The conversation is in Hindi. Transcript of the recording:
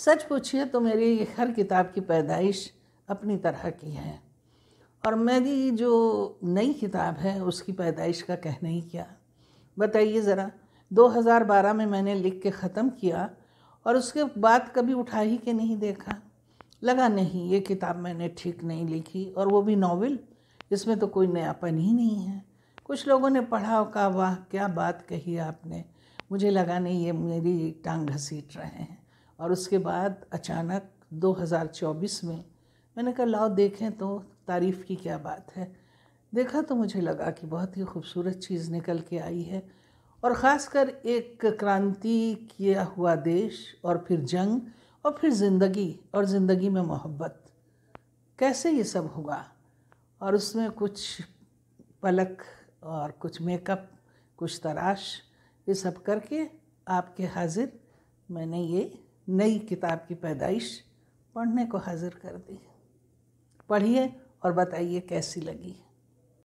सच पूछिए तो मेरी ये हर किताब की पैदाइश अपनी तरह की है और मेरी जो नई किताब है उसकी पैदाइश का कहना ही क्या बताइए ज़रा 2012 में मैंने लिख के ख़त्म किया और उसके बाद कभी उठा ही के नहीं देखा लगा नहीं ये किताब मैंने ठीक नहीं लिखी और वो भी नावल इसमें तो कोई नयापन ही नहीं है कुछ लोगों ने पढ़ा और कहा वाह क्या बात कही आपने मुझे लगा नहीं ये मेरी टांग घसीट रहे हैं और उसके बाद अचानक 2024 में मैंने कहा लाओ देखें तो तारीफ़ की क्या बात है देखा तो मुझे लगा कि बहुत ही खूबसूरत चीज़ निकल के आई है और ख़ासकर एक क्रांति किया हुआ देश और फिर जंग और फिर ज़िंदगी और ज़िंदगी में मोहब्बत कैसे ये सब हुआ और उसमें कुछ पलक और कुछ मेकअप कुछ तराश ये सब करके आपके हाजिर मैंने ये नई किताब की पैदाइश पढ़ने को हाजिर कर दी पढ़िए और बताइए कैसी लगी